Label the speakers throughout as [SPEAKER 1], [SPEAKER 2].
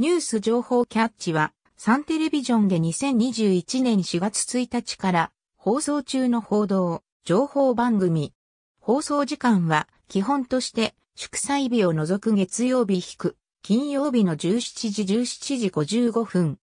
[SPEAKER 1] ニュース情報キャッチは、サンテレビジョンで2021年4月1日から放送中の報道、情報番組。放送時間は基本として祝祭日を除く月曜日引く金曜日の17時17時55分。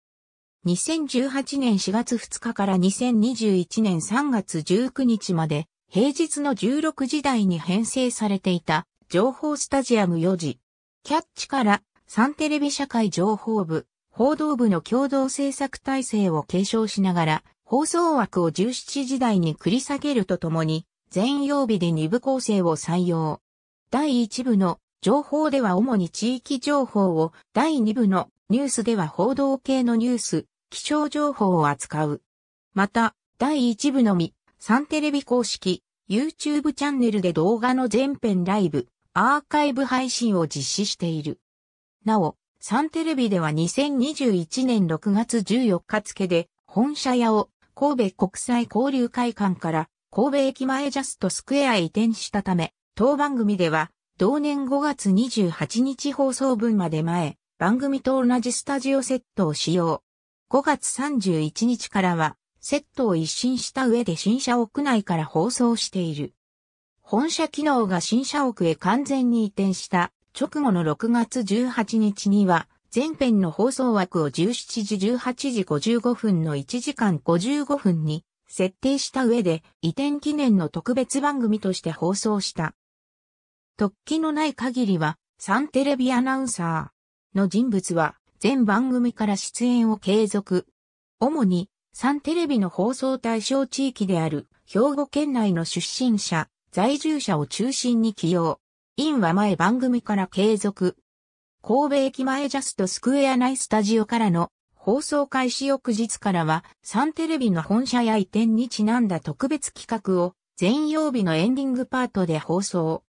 [SPEAKER 1] 2018年4月2日から2021年3月19日まで平日の16時台に編成されていた情報スタジアム4時。キャッチからサンテレビ社会情報部、報道部の共同制作体制を継承しながら、放送枠を17時台に繰り下げるとともに、全曜日で2部構成を採用。第1部の情報では主に地域情報を、第2部のニュースでは報道系のニュース、気象情報を扱う。また、第1部のみ、サンテレビ公式、YouTube チャンネルで動画の全編ライブ、アーカイブ配信を実施している。なお、サンテレビでは2021年6月14日付で、本社屋を神戸国際交流会館から神戸駅前ジャストスクエアへ移転したため、当番組では、同年5月28日放送分まで前、番組と同じスタジオセットを使用。5月31日からは、セットを一新した上で新社屋内から放送している。本社機能が新社屋へ完全に移転した直後の6月18日には、前編の放送枠を17時18時55分の1時間55分に設定した上で移転記念の特別番組として放送した。突起のない限りは、サンテレビアナウンサーの人物は全番組から出演を継続。主に、サンテレビの放送対象地域である兵庫県内の出身者、在住者を中心に起用。インは前番組から継続。神戸駅前ジャストスクエア内スタジオからの放送開始翌日からは、サンテレビの本社や移転にちなんだ特別企画を、全曜日のエンディングパートで放送。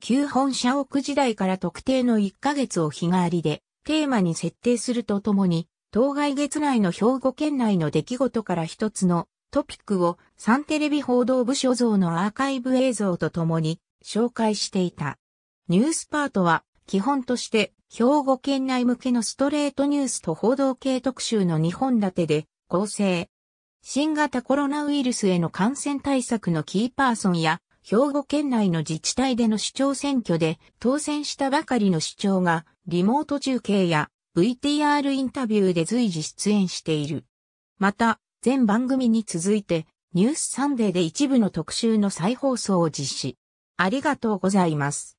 [SPEAKER 1] 旧本社屋時代から特定の1ヶ月を日替わりで、テーマに設定するとともに、当該月内の兵庫県内の出来事から一つのトピックをサンテレビ報道部所蔵のアーカイブ映像とともに紹介していた。ニュースパートは基本として兵庫県内向けのストレートニュースと報道系特集の2本立てで構成。新型コロナウイルスへの感染対策のキーパーソンや兵庫県内の自治体での市長選挙で当選したばかりの市長がリモート中継や VTR インタビューで随時出演している。また、全番組に続いてニュースサンデーで一部の特集の再放送を実施。ありがとうございます。